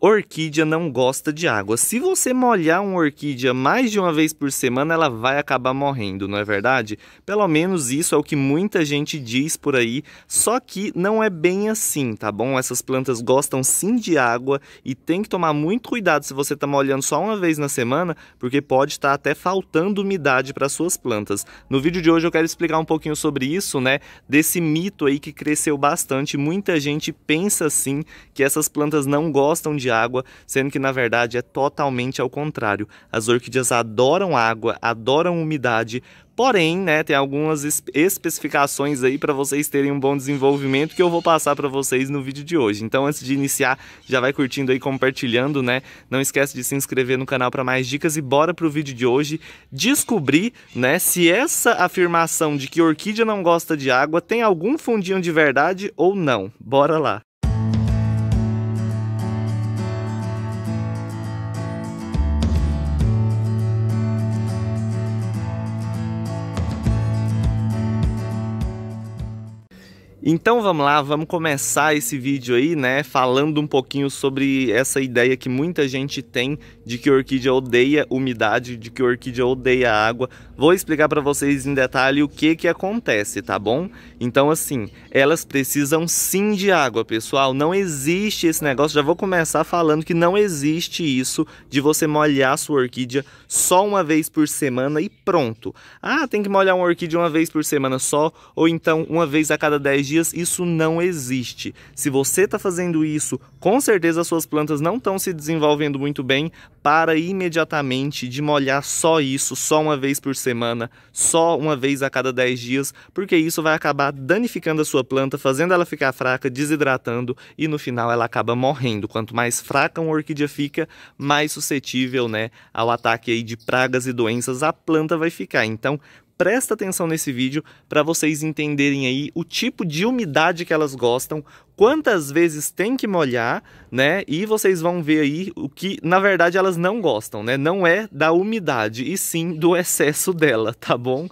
orquídea não gosta de água. Se você molhar uma orquídea mais de uma vez por semana, ela vai acabar morrendo, não é verdade? Pelo menos isso é o que muita gente diz por aí, só que não é bem assim, tá bom? Essas plantas gostam sim de água e tem que tomar muito cuidado se você está molhando só uma vez na semana, porque pode estar tá até faltando umidade para suas plantas. No vídeo de hoje eu quero explicar um pouquinho sobre isso, né? Desse mito aí que cresceu bastante, muita gente pensa assim que essas plantas não gostam de de água, sendo que na verdade é totalmente ao contrário. As orquídeas adoram água, adoram umidade, Porém, né, tem algumas especificações aí para vocês terem um bom desenvolvimento que eu vou passar para vocês no vídeo de hoje. Então, antes de iniciar, já vai curtindo aí, compartilhando, né? Não esquece de se inscrever no canal para mais dicas e bora pro vídeo de hoje descobrir, né, se essa afirmação de que orquídea não gosta de água tem algum fundinho de verdade ou não. Bora lá. Então vamos lá, vamos começar esse vídeo aí, né, falando um pouquinho sobre essa ideia que muita gente tem de que a orquídea odeia umidade, de que a orquídea odeia água. Vou explicar para vocês em detalhe o que que acontece, tá bom? Então, assim, elas precisam sim de água, pessoal. Não existe esse negócio. Já vou começar falando que não existe isso de você molhar sua orquídea só uma vez por semana e pronto. Ah, tem que molhar uma orquídea uma vez por semana só, ou então uma vez a cada 10 dias. Isso não existe. Se você está fazendo isso, com certeza as suas plantas não estão se desenvolvendo muito bem. Para imediatamente de molhar só isso, só uma vez por semana, só uma vez a cada 10 dias, porque isso vai acabar acabar tá danificando a sua planta, fazendo ela ficar fraca, desidratando e no final ela acaba morrendo. Quanto mais fraca uma orquídea fica, mais suscetível, né, ao ataque aí de pragas e doenças a planta vai ficar. Então, presta atenção nesse vídeo para vocês entenderem aí o tipo de umidade que elas gostam, quantas vezes tem que molhar, né? E vocês vão ver aí o que, na verdade, elas não gostam, né? Não é da umidade, e sim do excesso dela, tá bom?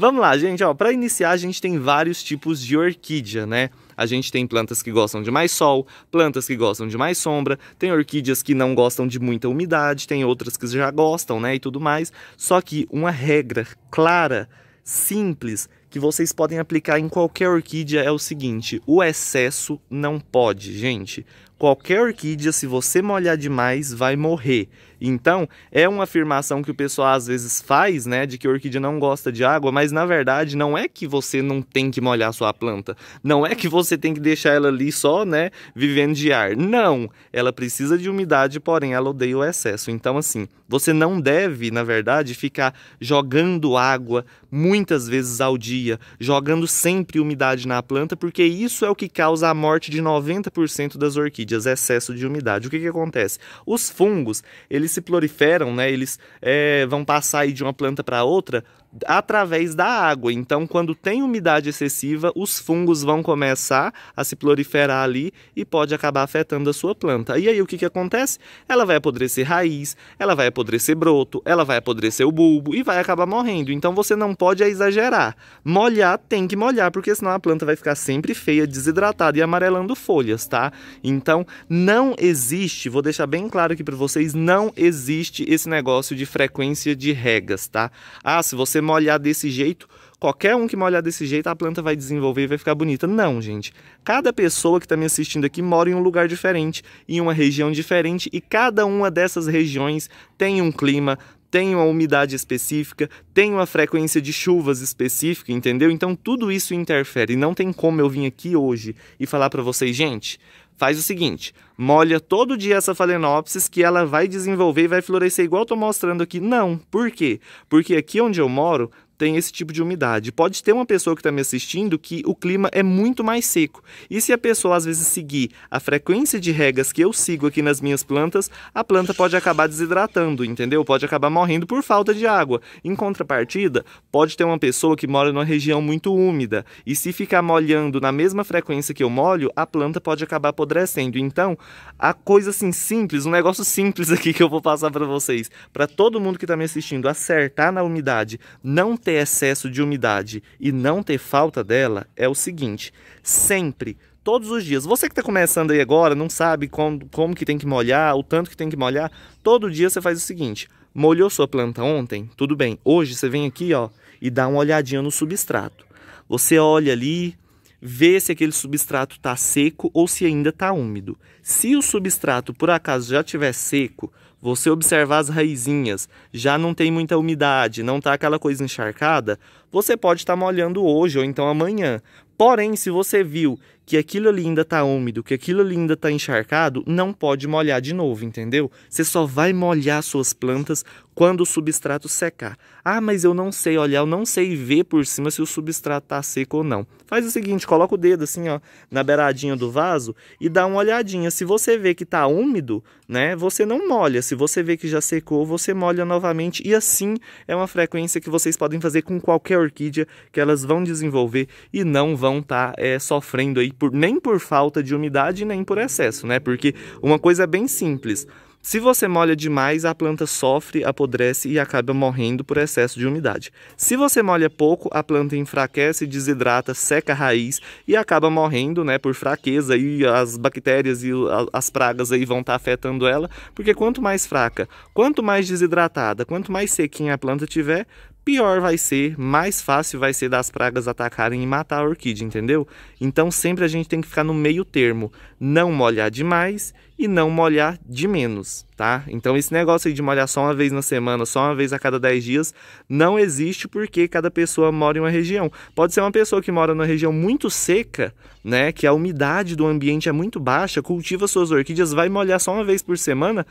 Vamos lá, gente, ó, para iniciar a gente tem vários tipos de orquídea, né? A gente tem plantas que gostam de mais sol, plantas que gostam de mais sombra, tem orquídeas que não gostam de muita umidade, tem outras que já gostam, né, e tudo mais. Só que uma regra clara, simples, que vocês podem aplicar em qualquer orquídea é o seguinte: o excesso não pode, gente. Qualquer orquídea, se você molhar demais, vai morrer. Então, é uma afirmação que o pessoal às vezes faz, né, de que a orquídea não gosta de água, mas na verdade não é que você não tem que molhar sua planta, não é que você tem que deixar ela ali só, né, vivendo de ar. Não, ela precisa de umidade, porém ela odeia o excesso. Então, assim, você não deve, na verdade, ficar jogando água muitas vezes ao dia, jogando sempre umidade na planta, porque isso é o que causa a morte de 90% das orquídeas, excesso de umidade. O que que acontece? Os fungos, eles eles se proliferam, né? Eles é, vão passar de uma planta para outra através da água. Então, quando tem umidade excessiva, os fungos vão começar a se proliferar ali e pode acabar afetando a sua planta. E aí o que, que acontece? Ela vai apodrecer raiz, ela vai apodrecer broto, ela vai apodrecer o bulbo e vai acabar morrendo. Então você não pode exagerar. Molhar tem que molhar, porque senão a planta vai ficar sempre feia, desidratada e amarelando folhas, tá? Então não existe, vou deixar bem claro aqui para vocês, não existe esse negócio de frequência de regas, tá? Ah, se você molhar desse jeito, qualquer um que molhar desse jeito, a planta vai desenvolver e vai ficar bonita. Não, gente. Cada pessoa que está me assistindo aqui mora em um lugar diferente, em uma região diferente, e cada uma dessas regiões tem um clima, tem uma umidade específica, tem uma frequência de chuvas específica, entendeu? Então tudo isso interfere. Não tem como eu vir aqui hoje e falar para vocês, gente, faz o seguinte, molha todo dia essa Phalaenopsis que ela vai desenvolver e vai florescer igual eu tô mostrando aqui. Não, por quê? Porque aqui onde eu moro tem esse tipo de umidade. Pode ter uma pessoa que está me assistindo que o clima é muito mais seco. E se a pessoa às vezes seguir a frequência de regas que eu sigo aqui nas minhas plantas, a planta pode acabar desidratando, entendeu? Pode acabar morrendo por falta de água. Em contrapartida, pode ter uma pessoa que mora numa região muito úmida e se ficar molhando na mesma frequência que eu molho, a planta pode acabar apodrecendo. Então, a coisa assim simples, um negócio simples aqui que eu vou passar para vocês, para todo mundo que está me assistindo, acertar na umidade, não ter excesso de umidade e não ter falta dela é o seguinte: sempre, todos os dias. Você que está começando aí agora, não sabe como, como que tem que molhar, o tanto que tem que molhar, todo dia você faz o seguinte: molhou sua planta ontem, tudo bem. Hoje você vem aqui, ó, e dá uma olhadinha no substrato. Você olha ali, vê se aquele substrato está seco ou se ainda está úmido. Se o substrato por acaso já estiver seco, você observar as raizinhas, já não tem muita umidade, não tá aquela coisa encharcada, você pode estar tá molhando hoje ou então amanhã, Porém, se você viu que aquilo ali ainda está úmido, que aquilo ali ainda está encharcado, não pode molhar de novo, entendeu? Você só vai molhar suas plantas quando o substrato secar. Ah, mas eu não sei olhar, eu não sei ver por cima se o substrato está seco ou não. Faz o seguinte, coloca o dedo assim, ó, na beiradinha do vaso e dá uma olhadinha. Se você vê que está úmido, né, você não molha. Se você vê que já secou, você molha novamente e assim é uma frequência que vocês podem fazer com qualquer orquídea que elas vão desenvolver e não vão vão estar tá, é, sofrendo aí por, nem por falta de umidade nem por excesso, né? Porque uma coisa é bem simples. Se você molha demais, a planta sofre, apodrece e acaba morrendo por excesso de umidade. Se você molha pouco, a planta enfraquece, desidrata, seca a raiz e acaba morrendo, né, por fraqueza e as bactérias e as pragas aí vão estar tá afetando ela, porque quanto mais fraca, quanto mais desidratada, quanto mais sequinha a planta tiver, pior vai ser, mais fácil vai ser das pragas atacarem e matar a orquídea, entendeu? Então sempre a gente tem que ficar no meio termo, não molhar demais e não molhar de menos, tá? Então esse negócio aí de molhar só uma vez na semana, só uma vez a cada 10 dias, não existe porque cada pessoa mora em uma região. Pode ser uma pessoa que mora numa região muito seca, né, que a umidade do ambiente é muito baixa, cultiva suas orquídeas, vai molhar só uma vez por semana,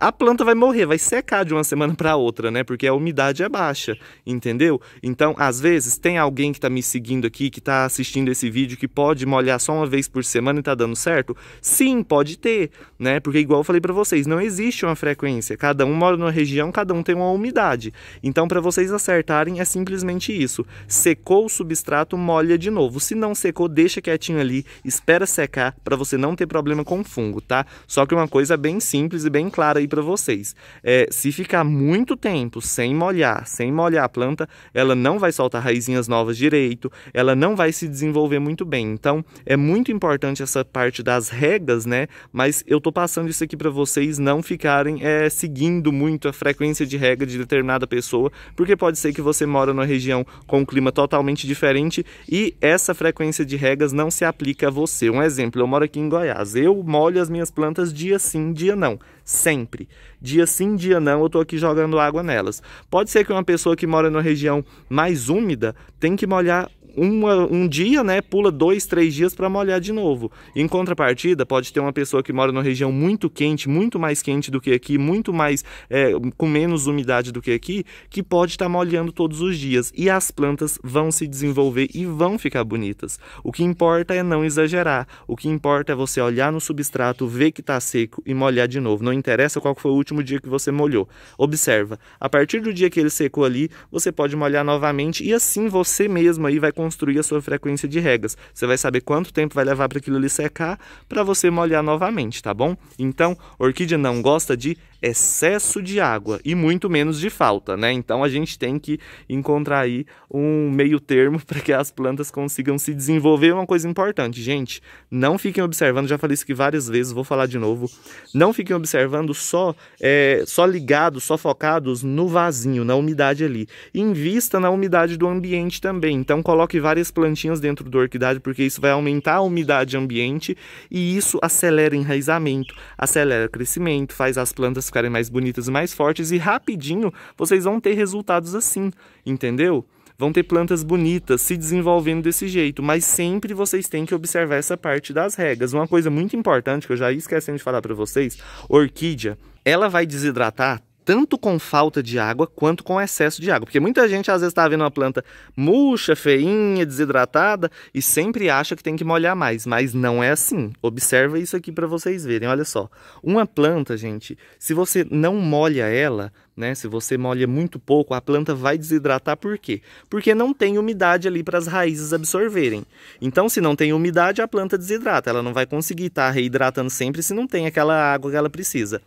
a planta vai morrer, vai secar de uma semana para outra, né? Porque a umidade é baixa, entendeu? Então, às vezes, tem alguém que está me seguindo aqui, que está assistindo esse vídeo, que pode molhar só uma vez por semana e está dando certo? Sim, pode ter, né? Porque, igual eu falei para vocês, não existe uma frequência. Cada um mora numa região, cada um tem uma umidade. Então, para vocês acertarem, é simplesmente isso. Secou o substrato, molha de novo. Se não secou, deixa quietinho ali, espera secar, para você não ter problema com fungo, tá? Só que uma coisa bem simples e bem clara aí para vocês, é, se ficar muito tempo sem molhar, sem molhar a planta, ela não vai soltar raizinhas novas direito, ela não vai se desenvolver muito bem. Então, é muito importante essa parte das regras, né? Mas eu tô passando isso aqui para vocês não ficarem é, seguindo muito a frequência de regra de determinada pessoa, porque pode ser que você mora numa região com um clima totalmente diferente e essa frequência de regas não se aplica a você. Um exemplo, eu moro aqui em Goiás, eu molho as minhas plantas dia sim, dia não, sempre sempre. Dia sim, dia não, eu tô aqui jogando água nelas. Pode ser que uma pessoa que mora numa região mais úmida tem que molhar uma, um dia, né, pula dois, três dias para molhar de novo. Em contrapartida, pode ter uma pessoa que mora numa região muito quente, muito mais quente do que aqui, muito mais é, com menos umidade do que aqui, que pode estar tá molhando todos os dias e as plantas vão se desenvolver e vão ficar bonitas. O que importa é não exagerar. O que importa é você olhar no substrato, ver que está seco e molhar de novo. Não interessa qual foi o último dia que você molhou. Observa. A partir do dia que ele secou ali, você pode molhar novamente e assim você mesmo aí vai construir a sua frequência de regas. Você vai saber quanto tempo vai levar para aquilo ali secar para você molhar novamente, tá bom? Então, orquídea não gosta de excesso de água e muito menos de falta, né? Então a gente tem que encontrar aí um meio termo para que as plantas consigam se desenvolver. Uma coisa importante, gente, não fiquem observando, já falei isso aqui várias vezes, vou falar de novo. Não fiquem observando só, é, só ligados, só focados no vasinho, na umidade ali. Invista na umidade do ambiente também. Então coloque várias plantinhas dentro do orquidário, porque isso vai aumentar a umidade ambiente e isso acelera enraizamento, acelera crescimento, faz as plantas ficarem mais bonitas mais fortes e rapidinho vocês vão ter resultados assim, entendeu? Vão ter plantas bonitas se desenvolvendo desse jeito, mas sempre vocês têm que observar essa parte das regras. Uma coisa muito importante que eu já ia esquecendo de falar para vocês, orquídea, ela vai desidratar tanto com falta de água quanto com excesso de água. Porque muita gente às vezes está vendo uma planta murcha, feinha, desidratada e sempre acha que tem que molhar mais, mas não é assim. Observa isso aqui para vocês verem, olha só. Uma planta, gente, se você não molha ela, né? Se você molha muito pouco, a planta vai desidratar por quê? Porque não tem umidade ali para as raízes absorverem. Então, se não tem umidade, a planta desidrata, ela não vai conseguir estar tá reidratando sempre se não tem aquela água que ela precisa.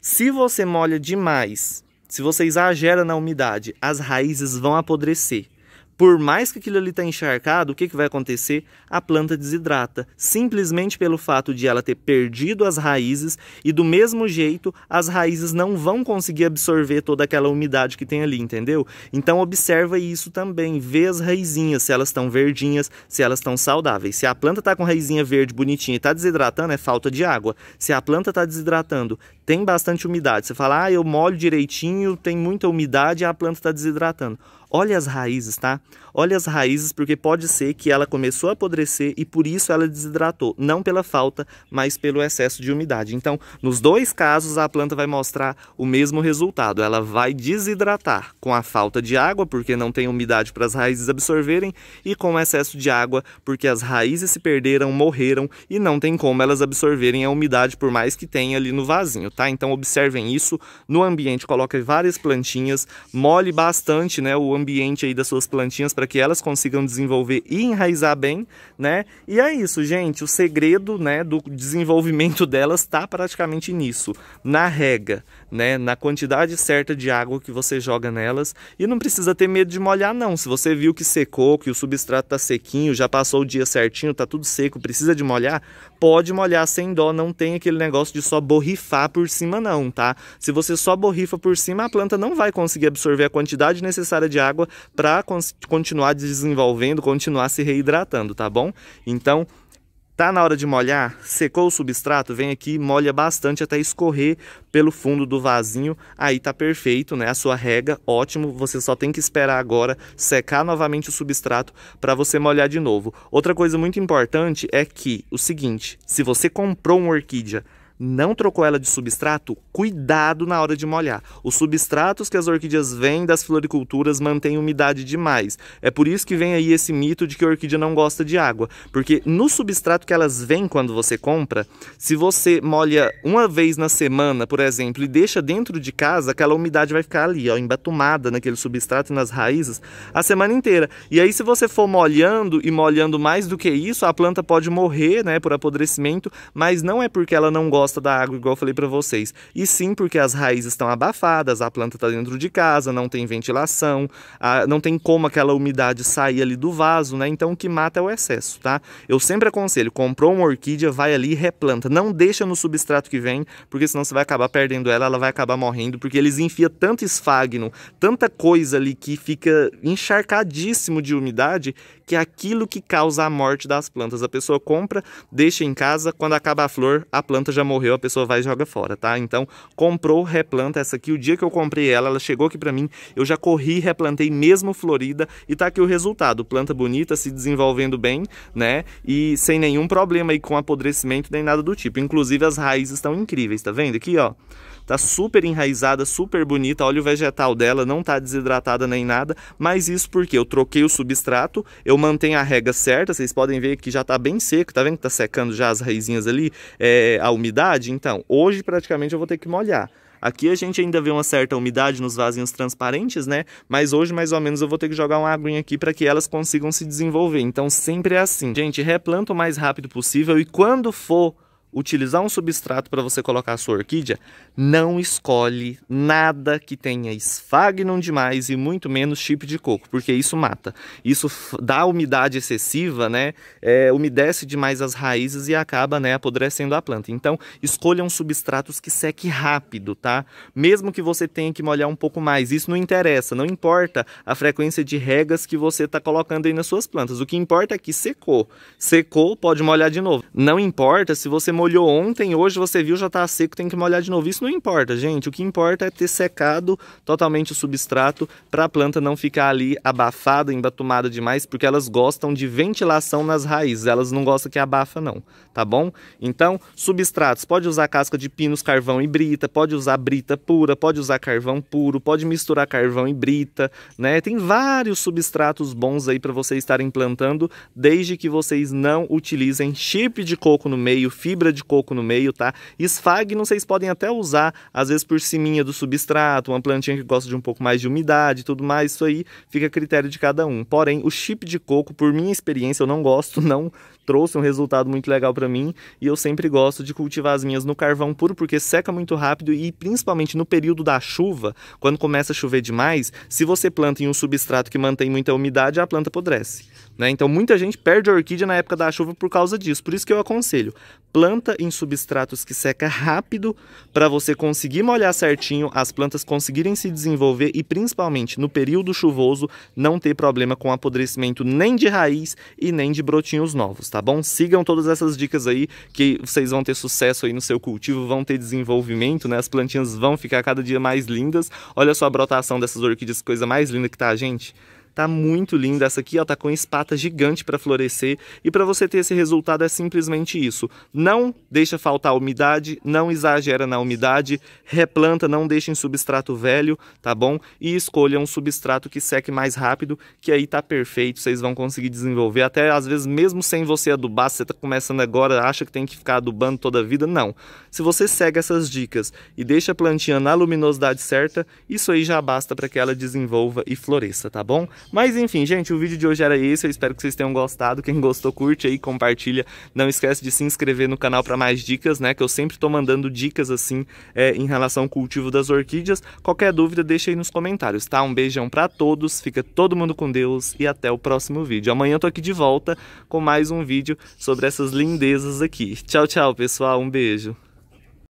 Se você molha demais, se você exagera na umidade, as raízes vão apodrecer. Por mais que aquilo ali está encharcado, o que, que vai acontecer? A planta desidrata, simplesmente pelo fato de ela ter perdido as raízes e do mesmo jeito as raízes não vão conseguir absorver toda aquela umidade que tem ali, entendeu? Então observa isso também, vê as raizinhas, se elas estão verdinhas, se elas estão saudáveis. Se a planta está com raizinha verde bonitinha e está desidratando, é falta de água. Se a planta está desidratando tem bastante umidade. Você fala, ah, eu molho direitinho, tem muita umidade e a planta está desidratando. Olha as raízes, tá? Olha as raízes, porque pode ser que ela começou a apodrecer e por isso ela desidratou. Não pela falta, mas pelo excesso de umidade. Então, nos dois casos, a planta vai mostrar o mesmo resultado. Ela vai desidratar com a falta de água, porque não tem umidade para as raízes absorverem, e com o excesso de água, porque as raízes se perderam, morreram e não tem como elas absorverem a umidade, por mais que tenha ali no vasinho tá? Então observem isso no ambiente, coloque várias plantinhas, molhe bastante, né, o ambiente aí das suas plantinhas para que elas consigam desenvolver e enraizar bem, né? E é isso, gente, o segredo, né, do desenvolvimento delas está praticamente nisso, na rega, né, na quantidade certa de água que você joga nelas. E não precisa ter medo de molhar não. Se você viu que secou, que o substrato está sequinho, já passou o dia certinho, está tudo seco, precisa de molhar, pode molhar sem dó, não tem aquele negócio de só borrifar por cima não, tá? Se você só borrifa por cima, a planta não vai conseguir absorver a quantidade necessária de água para continuar desenvolvendo, continuar se reidratando, tá bom? Então, Tá na hora de molhar? Secou o substrato? Vem aqui, molha bastante até escorrer pelo fundo do vasinho. Aí tá perfeito, né? A sua rega, ótimo. Você só tem que esperar agora secar novamente o substrato para você molhar de novo. Outra coisa muito importante é que o seguinte, se você comprou uma orquídea não trocou ela de substrato, cuidado na hora de molhar. Os substratos que as orquídeas vêm das floriculturas mantêm umidade demais. É por isso que vem aí esse mito de que a orquídea não gosta de água, porque no substrato que elas vêm quando você compra, se você molha uma vez na semana, por exemplo, e deixa dentro de casa, aquela umidade vai ficar ali, ó, embatumada naquele substrato e nas raízes a semana inteira. E aí se você for molhando e molhando mais do que isso, a planta pode morrer, né, por apodrecimento, mas não é porque ela não gosta gosta da água, igual eu falei para vocês. E sim porque as raízes estão abafadas, a planta está dentro de casa, não tem ventilação, a, não tem como aquela umidade sair ali do vaso, né? Então o que mata é o excesso, tá? Eu sempre aconselho, comprou uma orquídea, vai ali e replanta. Não deixa no substrato que vem, porque senão você vai acabar perdendo ela, ela vai acabar morrendo, porque eles enfiam tanto esfagno, tanta coisa ali que fica encharcadíssimo de umidade, que é aquilo que causa a morte das plantas. A pessoa compra, deixa em casa, quando acaba a flor, a planta já morreu morreu, a pessoa vai e joga fora, tá? Então, comprou, replanta essa aqui. O dia que eu comprei ela, ela chegou aqui para mim, eu já corri, replantei mesmo florida e tá aqui o resultado. Planta bonita, se desenvolvendo bem, né? E sem nenhum problema aí com apodrecimento nem nada do tipo. Inclusive, as raízes estão incríveis, tá vendo? Aqui, ó. Tá super enraizada, super bonita. Olha o vegetal dela, não tá desidratada nem nada. Mas isso porque eu troquei o substrato, eu mantenho a rega certa. Vocês podem ver que já tá bem seco, tá vendo que tá secando já as raizinhas ali, é, a umidade umidade, então, hoje praticamente eu vou ter que molhar. Aqui a gente ainda vê uma certa umidade nos vasinhos transparentes, né? Mas hoje, mais ou menos, eu vou ter que jogar uma aguinha aqui para que elas consigam se desenvolver. Então, sempre é assim. Gente, replanta o mais rápido possível e quando for utilizar um substrato para você colocar a sua orquídea, não escolhe nada que tenha esfagnum demais e muito menos chip de coco, porque isso mata. Isso dá umidade excessiva, né? É, umedece demais as raízes e acaba né, apodrecendo a planta. Então, escolham substratos que seque rápido, tá? Mesmo que você tenha que molhar um pouco mais, isso não interessa, não importa a frequência de regas que você está colocando aí nas suas plantas. O que importa é que secou. Secou, pode molhar de novo. Não importa se você molhar molhou ontem, hoje você viu, já está seco, tem que molhar de novo. Isso não importa, gente. O que importa é ter secado totalmente o substrato para a planta não ficar ali abafada, embatumada demais, porque elas gostam de ventilação nas raízes. Elas não gostam que abafa, não tá bom? Então, substratos, pode usar casca de pinos, carvão e brita, pode usar brita pura, pode usar carvão puro, pode misturar carvão e brita, né? Tem vários substratos bons aí para você estar implantando, desde que vocês não utilizem chip de coco no meio, fibra de coco no meio, tá? Esfagno vocês podem até usar, às vezes por cima do substrato, uma plantinha que gosta de um pouco mais de umidade, tudo mais, isso aí fica a critério de cada um. Porém, o chip de coco, por minha experiência, eu não gosto, não trouxe um resultado muito legal para mim e eu sempre gosto de cultivar as minhas no carvão puro porque seca muito rápido e principalmente no período da chuva, quando começa a chover demais, se você planta em um substrato que mantém muita umidade, a planta apodrece. Né? Então muita gente perde a orquídea na época da chuva por causa disso. Por isso que eu aconselho, planta em substratos que seca rápido para você conseguir molhar certinho, as plantas conseguirem se desenvolver e principalmente no período chuvoso não ter problema com apodrecimento nem de raiz e nem de brotinhos novos, tá? tá bom? Sigam todas essas dicas aí que vocês vão ter sucesso aí no seu cultivo, vão ter desenvolvimento, né? As plantinhas vão ficar cada dia mais lindas. Olha só a brotação dessas orquídeas, coisa mais linda que tá, gente. Tá muito linda essa aqui, ó, tá com espata gigante para florescer. E para você ter esse resultado é simplesmente isso. Não deixa faltar umidade, não exagera na umidade, replanta, não deixa em substrato velho, tá bom? E escolha um substrato que seque mais rápido, que aí tá perfeito, vocês vão conseguir desenvolver. Até às vezes mesmo sem você adubar, você tá começando agora, acha que tem que ficar adubando toda a vida, não. Se você segue essas dicas e deixa a plantinha na luminosidade certa, isso aí já basta para que ela desenvolva e floresça, tá bom? Mas enfim, gente, o vídeo de hoje era isso. Eu espero que vocês tenham gostado. Quem gostou, curte aí, compartilha. Não esquece de se inscrever no canal para mais dicas, né? Que eu sempre tô mandando dicas assim é, em relação ao cultivo das orquídeas. Qualquer dúvida, deixa aí nos comentários, tá? Um beijão para todos, fica todo mundo com Deus e até o próximo vídeo. Amanhã eu tô aqui de volta com mais um vídeo sobre essas lindezas aqui. Tchau, tchau, pessoal. Um beijo.